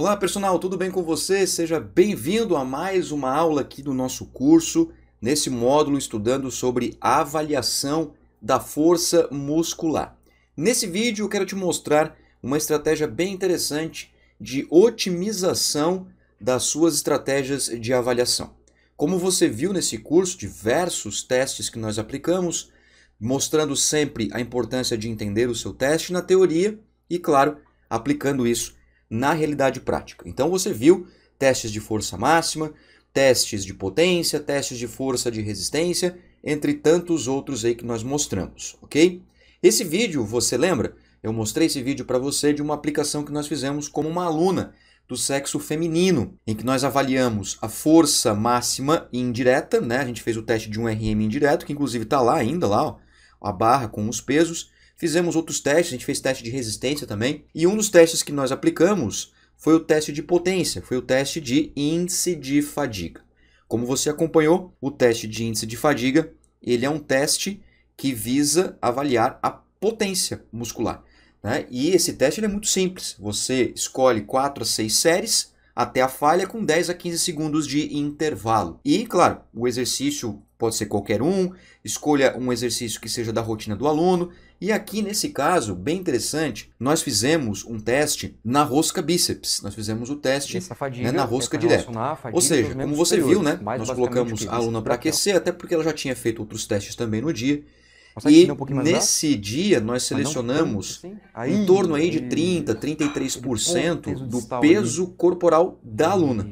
Olá, personal, tudo bem com você? Seja bem-vindo a mais uma aula aqui do nosso curso, nesse módulo estudando sobre avaliação da força muscular. Nesse vídeo eu quero te mostrar uma estratégia bem interessante de otimização das suas estratégias de avaliação. Como você viu nesse curso, diversos testes que nós aplicamos, mostrando sempre a importância de entender o seu teste na teoria e, claro, aplicando isso na realidade prática. Então você viu testes de força máxima, testes de potência, testes de força de resistência, entre tantos outros aí que nós mostramos, ok? Esse vídeo, você lembra? Eu mostrei esse vídeo para você de uma aplicação que nós fizemos como uma aluna do sexo feminino, em que nós avaliamos a força máxima indireta, né? A gente fez o teste de um RM indireto, que inclusive está lá ainda, lá, ó, a barra com os pesos, Fizemos outros testes, a gente fez teste de resistência também. E um dos testes que nós aplicamos foi o teste de potência, foi o teste de índice de fadiga. Como você acompanhou, o teste de índice de fadiga, ele é um teste que visa avaliar a potência muscular. Né? E esse teste é muito simples. Você escolhe 4 a 6 séries até a falha com 10 a 15 segundos de intervalo. E, claro, o exercício pode ser qualquer um, escolha um exercício que seja da rotina do aluno. E aqui nesse caso, bem interessante, nós fizemos um teste na rosca bíceps. Nós fizemos o teste fadiga, né, na rosca direta. Ou seja, como você viu, né? Nós colocamos a aluna para aquecer, até porque ela já tinha feito outros testes também no dia. Consegue e um nesse dia nós selecionamos não, assim? aí, em torno aí de 30, 33% do peso corporal da aluna.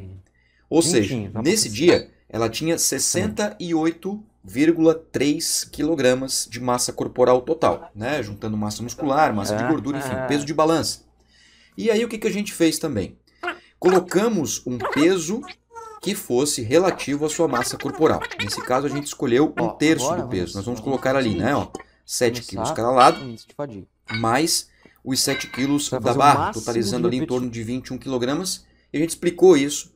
Ou seja, nesse dia ela tinha 68,3 kg de massa corporal total, né? Juntando massa muscular, massa de ah. gordura, enfim, ah. peso de balança. E aí o que, que a gente fez também? Colocamos um peso que fosse relativo à sua massa corporal. Nesse caso, a gente escolheu um terço do peso. Nós vamos colocar ali, né? Ó, 7 quilos cada lado, mais os 7 quilos da barra, totalizando ali em torno de 21 quilogramas. E a gente explicou isso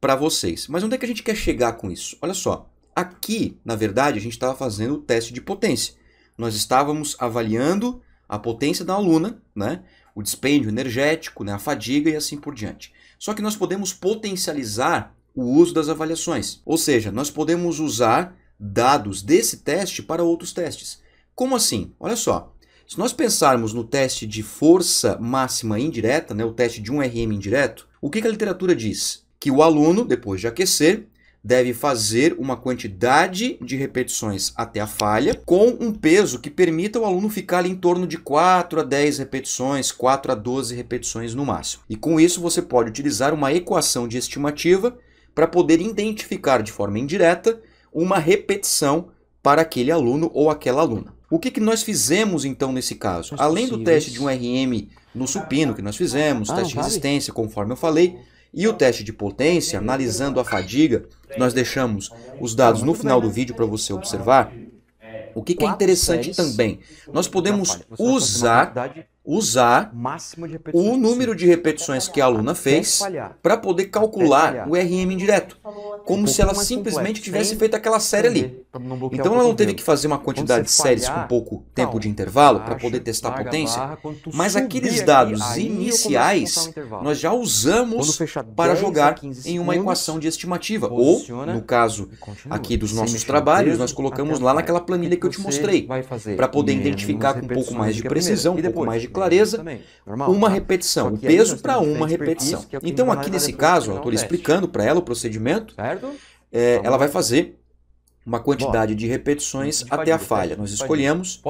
para vocês. Mas onde é que a gente quer chegar com isso? Olha só, aqui, na verdade, a gente estava fazendo o teste de potência. Nós estávamos avaliando a potência da aluna, né? o dispêndio energético, né? a fadiga e assim por diante. Só que nós podemos potencializar o uso das avaliações. Ou seja, nós podemos usar dados desse teste para outros testes. Como assim? Olha só. Se nós pensarmos no teste de força máxima indireta, né, o teste de um RM indireto, o que, que a literatura diz? que o aluno, depois de aquecer, deve fazer uma quantidade de repetições até a falha, com um peso que permita o aluno ficar ali em torno de 4 a 10 repetições, 4 a 12 repetições no máximo. E com isso você pode utilizar uma equação de estimativa para poder identificar de forma indireta uma repetição para aquele aluno ou aquela aluna. O que, que nós fizemos então nesse caso? Além do teste de um RM no supino que nós fizemos, ah, teste de resistência, conforme eu falei, e o teste de potência, analisando a fadiga, nós deixamos os dados no final do vídeo para você observar. O que, que é interessante também, nós podemos usar usar o número de repetições que a aluna fez para poder calcular o RM indireto, como se ela simplesmente tivesse feito aquela série ali. Então ela não teve que fazer uma então, quantidade de séries com pouco tempo de intervalo para poder testar a potência, mas aqueles dados iniciais nós já usamos para jogar em uma equação de estimativa, ou, no caso aqui dos nossos trabalhos, nós colocamos lá naquela planilha que eu te mostrei, para poder identificar com um pouco mais de precisão, um pouco mais de clareza, uma tá? repetição, é o peso para uma repetição. Então, aqui nesse caso, o autor explicando para ela o procedimento, é, ela vai fazer uma quantidade de repetições até a falha. Nós escolhemos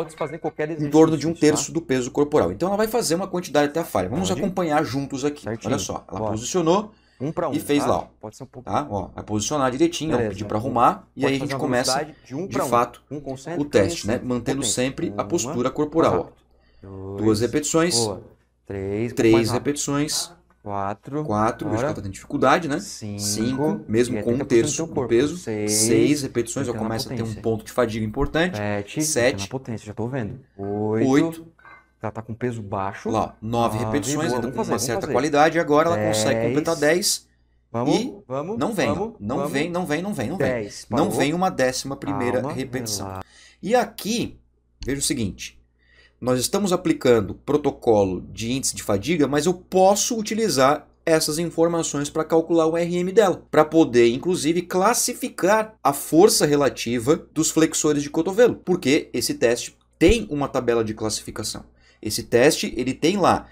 em torno de um tá? terço do peso corporal. Então, ela vai fazer uma quantidade até a falha. Vamos acompanhar juntos aqui. Olha só, ela posicionou um para um. E fez tá? lá, ó. Pode ser um pouco. Tá? Ó, vai posicionar direitinho, Beleza, pedir para arrumar. e aí a gente começa, de, um de fato, um. o teste, né? Mantendo sempre a postura corporal. Tá. Ó. Dois, duas repetições. Boa. Três. Três repetições. Quatro. Quatro. Bora. O vegetal tá tendo dificuldade, né? Cinco. Cinco mesmo com um terço do, do peso. Seis. Seis repetições. Já começa a ter um ponto de fadiga importante. Sete. Sete. potência, já tô vendo. Oito. Oito. Ela tá com peso baixo. Lá, nove, repetições, então com uma certa fazer. qualidade. Agora dez. ela consegue completar dez. Vamos, e vamos, não vem, vamos, não vamos. vem, não vem, não vem, não vem. Dez, não vem uma décima primeira Calma, repetição. E aqui, veja o seguinte nós estamos aplicando protocolo de índice de fadiga, mas eu posso utilizar essas informações para calcular o RM dela, para poder inclusive classificar a força relativa dos flexores de cotovelo, porque esse teste tem uma tabela de classificação. Esse teste ele tem lá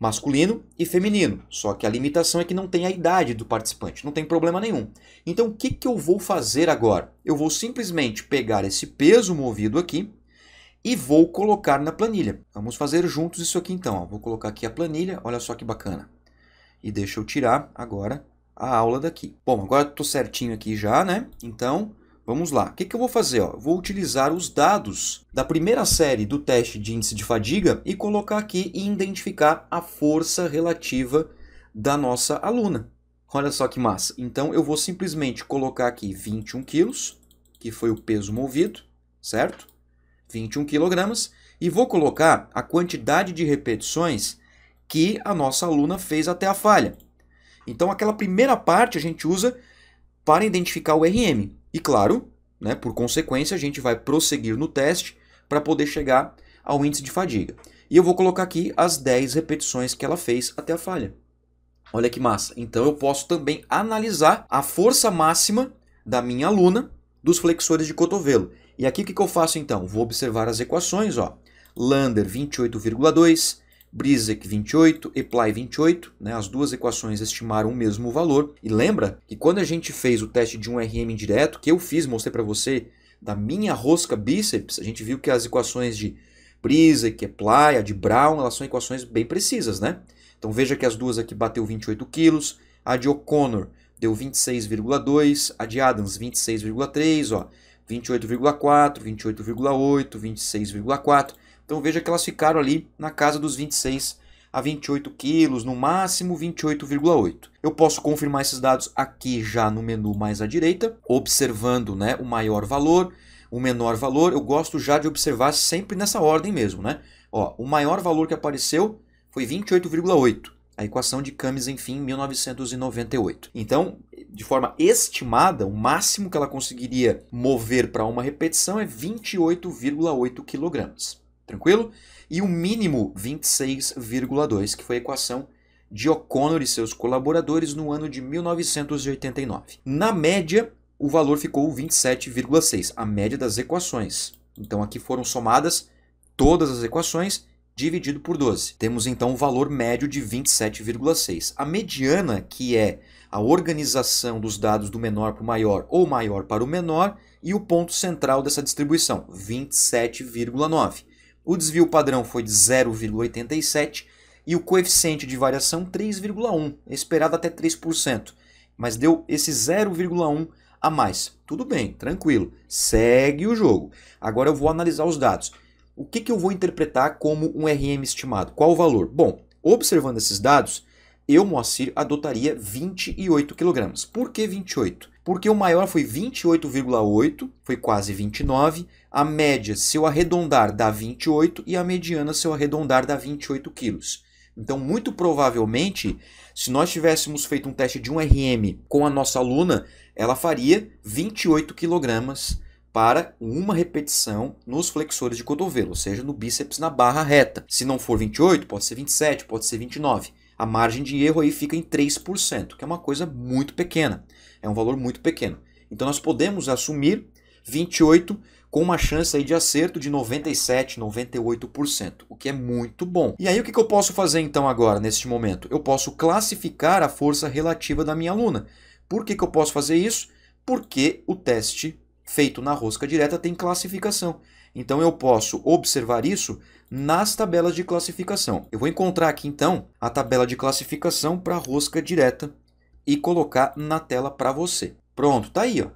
masculino e feminino, só que a limitação é que não tem a idade do participante, não tem problema nenhum. Então o que, que eu vou fazer agora? Eu vou simplesmente pegar esse peso movido aqui e vou colocar na planilha. Vamos fazer juntos isso aqui então. Ó. Vou colocar aqui a planilha, olha só que bacana. E deixa eu tirar agora a aula daqui. Bom, agora estou certinho aqui já, né? Então, vamos lá. O que, que eu vou fazer? Ó? Vou utilizar os dados da primeira série do teste de índice de fadiga e colocar aqui e identificar a força relativa da nossa aluna. Olha só que massa. Então, eu vou simplesmente colocar aqui 21 quilos, que foi o peso movido, certo? 21 quilogramas, e vou colocar a quantidade de repetições que a nossa aluna fez até a falha. Então, aquela primeira parte a gente usa para identificar o RM. E claro, né, por consequência, a gente vai prosseguir no teste para poder chegar ao índice de fadiga. E eu vou colocar aqui as 10 repetições que ela fez até a falha. Olha que massa. Então, eu posso também analisar a força máxima da minha aluna dos flexores de cotovelo. E aqui o que, que eu faço então? Vou observar as equações, ó. Lander 28,2, Brizek 28, Eply 28, né? as duas equações estimaram o mesmo valor. E lembra que quando a gente fez o teste de um RM direto, que eu fiz, mostrei para você, da minha rosca bíceps, a gente viu que as equações de Brizek, Eply, a de Brown, elas são equações bem precisas, né? Então veja que as duas aqui bateu 28 quilos, a de O'Connor deu 26,2, a de Adams 26,3, ó. 28,4, 28,8, 26,4. Então veja que elas ficaram ali na casa dos 26 a 28 quilos, no máximo 28,8. Eu posso confirmar esses dados aqui já no menu mais à direita, observando né, o maior valor, o menor valor. Eu gosto já de observar sempre nessa ordem mesmo. Né? Ó, o maior valor que apareceu foi 28,8 a equação de Camis, enfim, em 1998. Então, de forma estimada, o máximo que ela conseguiria mover para uma repetição é 28,8 kg. Tranquilo? E o mínimo 26,2, que foi a equação de O'Connor e seus colaboradores no ano de 1989. Na média, o valor ficou 27,6, a média das equações. Então aqui foram somadas todas as equações dividido por 12. Temos então o valor médio de 27,6. A mediana, que é a organização dos dados do menor para o maior ou maior para o menor, e o ponto central dessa distribuição, 27,9. O desvio padrão foi de 0,87 e o coeficiente de variação 3,1, esperado até 3%, mas deu esse 0,1 a mais. Tudo bem, tranquilo, segue o jogo. Agora eu vou analisar os dados o que, que eu vou interpretar como um RM estimado? Qual o valor? Bom, observando esses dados, eu, Moacir, adotaria 28 kg. Por que 28? Porque o maior foi 28,8, foi quase 29. A média, se eu arredondar, dá 28 e a mediana, se eu arredondar, dá 28 kg. Então, muito provavelmente, se nós tivéssemos feito um teste de um RM com a nossa aluna, ela faria 28 quilogramas para uma repetição nos flexores de cotovelo, ou seja, no bíceps na barra reta. Se não for 28, pode ser 27, pode ser 29. A margem de erro aí fica em 3%, que é uma coisa muito pequena. É um valor muito pequeno. Então nós podemos assumir 28 com uma chance aí de acerto de 97, 98%, o que é muito bom. E aí o que eu posso fazer então agora, neste momento? Eu posso classificar a força relativa da minha aluna. Por que, que eu posso fazer isso? Porque o teste feito na rosca direta tem classificação. Então eu posso observar isso nas tabelas de classificação. Eu vou encontrar aqui então a tabela de classificação para rosca direta e colocar na tela para você. Pronto, está aí, ó.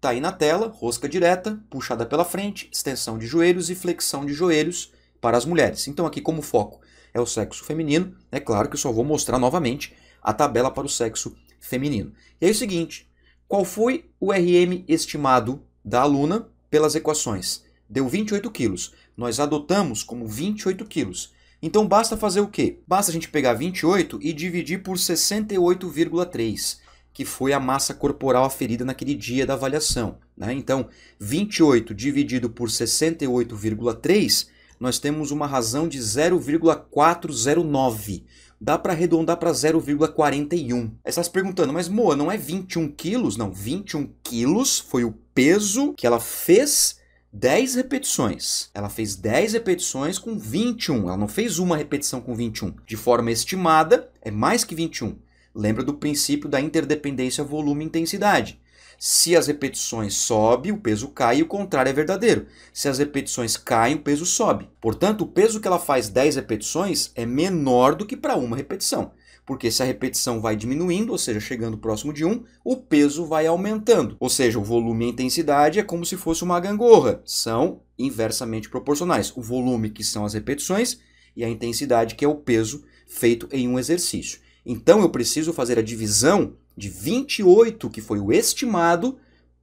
Tá aí na tela, rosca direta, puxada pela frente, extensão de joelhos e flexão de joelhos para as mulheres. Então aqui como foco é o sexo feminino, é claro que eu só vou mostrar novamente a tabela para o sexo feminino. E é o seguinte, qual foi o RM estimado da aluna pelas equações. Deu 28 quilos. Nós adotamos como 28 quilos. Então basta fazer o quê? Basta a gente pegar 28 e dividir por 68,3, que foi a massa corporal aferida naquele dia da avaliação. Né? Então, 28 dividido por 68,3, nós temos uma razão de 0,409 dá para arredondar para 0,41. Aí você está se perguntando, mas Moa, não é 21 quilos? Não, 21 quilos foi o peso que ela fez 10 repetições. Ela fez 10 repetições com 21. Ela não fez uma repetição com 21. De forma estimada, é mais que 21. Lembra do princípio da interdependência volume-intensidade. Se as repetições sobem, o peso cai e o contrário é verdadeiro. Se as repetições caem, o peso sobe. Portanto, o peso que ela faz 10 repetições é menor do que para uma repetição porque se a repetição vai diminuindo, ou seja, chegando próximo de 1, o peso vai aumentando. Ou seja, o volume e a intensidade é como se fosse uma gangorra, são inversamente proporcionais. O volume, que são as repetições, e a intensidade, que é o peso feito em um exercício. Então eu preciso fazer a divisão de 28, que foi o estimado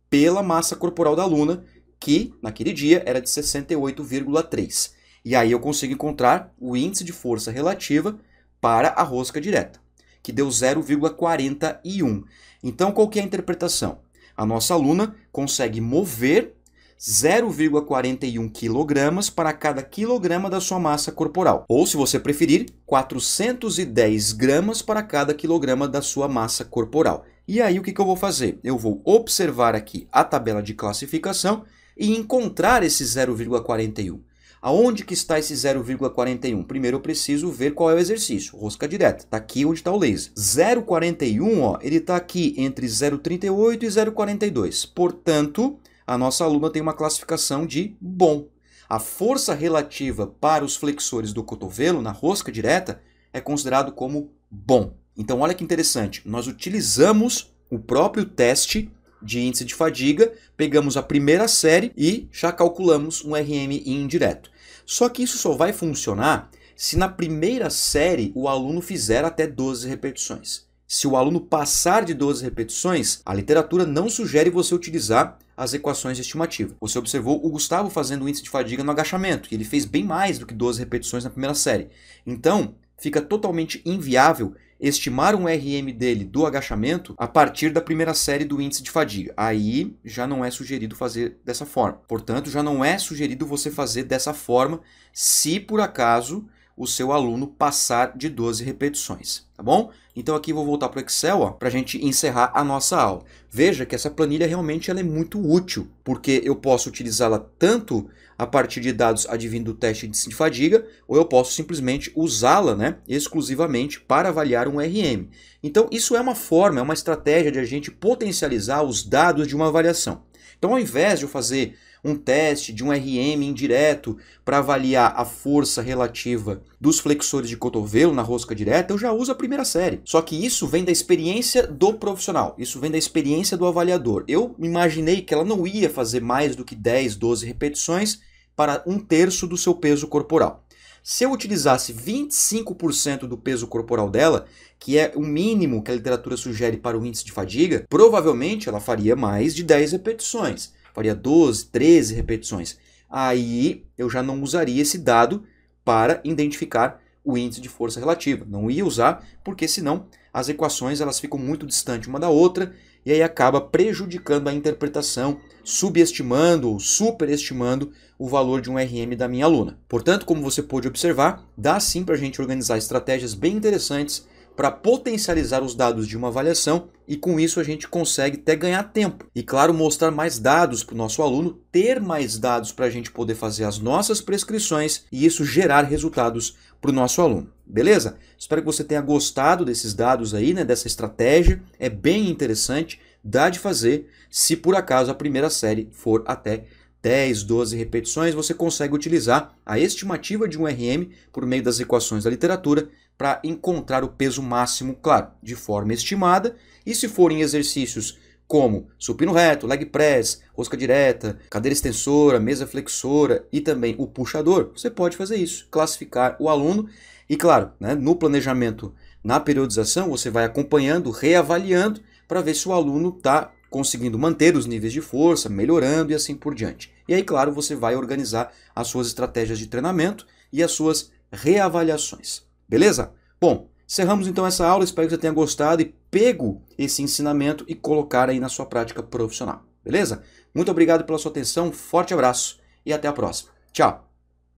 pela massa corporal da aluna, que naquele dia era de 68,3. E aí eu consigo encontrar o índice de força relativa para a rosca direta, que deu 0,41. Então, qual que é a interpretação? A nossa aluna consegue mover 0,41 kg para cada quilograma da sua massa corporal. Ou, se você preferir, 410 gramas para cada quilograma da sua massa corporal. E aí, o que, que eu vou fazer? Eu vou observar aqui a tabela de classificação e encontrar esse 0,41. Aonde que está esse 0,41? Primeiro eu preciso ver qual é o exercício. Rosca direta, está aqui onde está o laser. 0,41, ó, ele está aqui entre 0,38 e 0,42. Portanto, a nossa aluna tem uma classificação de bom. A força relativa para os flexores do cotovelo na rosca direta é considerado como bom. Então, olha que interessante, nós utilizamos o próprio teste de índice de fadiga, pegamos a primeira série e já calculamos um RM indireto. Só que isso só vai funcionar se na primeira série o aluno fizer até 12 repetições. Se o aluno passar de 12 repetições, a literatura não sugere você utilizar as equações estimativas. Você observou o Gustavo fazendo o índice de fadiga no agachamento, e ele fez bem mais do que 12 repetições na primeira série. Então, fica totalmente inviável estimar um RM dele do agachamento a partir da primeira série do índice de fadiga. Aí já não é sugerido fazer dessa forma. Portanto, já não é sugerido você fazer dessa forma se por acaso o seu aluno passar de 12 repetições, tá bom? Então aqui vou voltar para o Excel para a gente encerrar a nossa aula. Veja que essa planilha realmente ela é muito útil, porque eu posso utilizá-la tanto a partir de dados advindo do teste de fadiga, ou eu posso simplesmente usá-la né, exclusivamente para avaliar um RM. Então isso é uma forma, é uma estratégia de a gente potencializar os dados de uma avaliação. Então, ao invés de eu fazer um teste de um RM indireto para avaliar a força relativa dos flexores de cotovelo na rosca direta, eu já uso a primeira série. Só que isso vem da experiência do profissional, isso vem da experiência do avaliador. Eu imaginei que ela não ia fazer mais do que 10, 12 repetições para um terço do seu peso corporal. Se eu utilizasse 25% do peso corporal dela, que é o mínimo que a literatura sugere para o índice de fadiga, provavelmente ela faria mais de 10 repetições faria 12, 13 repetições. Aí eu já não usaria esse dado para identificar o índice de força relativa. Não ia usar, porque senão as equações elas ficam muito distantes uma da outra e aí acaba prejudicando a interpretação, subestimando ou superestimando o valor de um RM da minha aluna. Portanto, como você pôde observar, dá sim para a gente organizar estratégias bem interessantes para potencializar os dados de uma avaliação e com isso a gente consegue até ganhar tempo. E claro, mostrar mais dados para o nosso aluno, ter mais dados para a gente poder fazer as nossas prescrições e isso gerar resultados para o nosso aluno. Beleza? Espero que você tenha gostado desses dados aí, né, dessa estratégia. É bem interessante, dá de fazer. Se por acaso a primeira série for até 10, 12 repetições, você consegue utilizar a estimativa de um RM por meio das equações da literatura para encontrar o peso máximo, claro, de forma estimada, e se forem exercícios como supino reto, leg press, rosca direta, cadeira extensora, mesa flexora e também o puxador, você pode fazer isso, classificar o aluno e, claro, né, no planejamento, na periodização, você vai acompanhando, reavaliando para ver se o aluno está conseguindo manter os níveis de força, melhorando e assim por diante. E aí, claro, você vai organizar as suas estratégias de treinamento e as suas reavaliações. Beleza? Bom, encerramos então essa aula, espero que você tenha gostado e pego esse ensinamento e colocar aí na sua prática profissional. Beleza? Muito obrigado pela sua atenção, forte abraço e até a próxima. Tchau!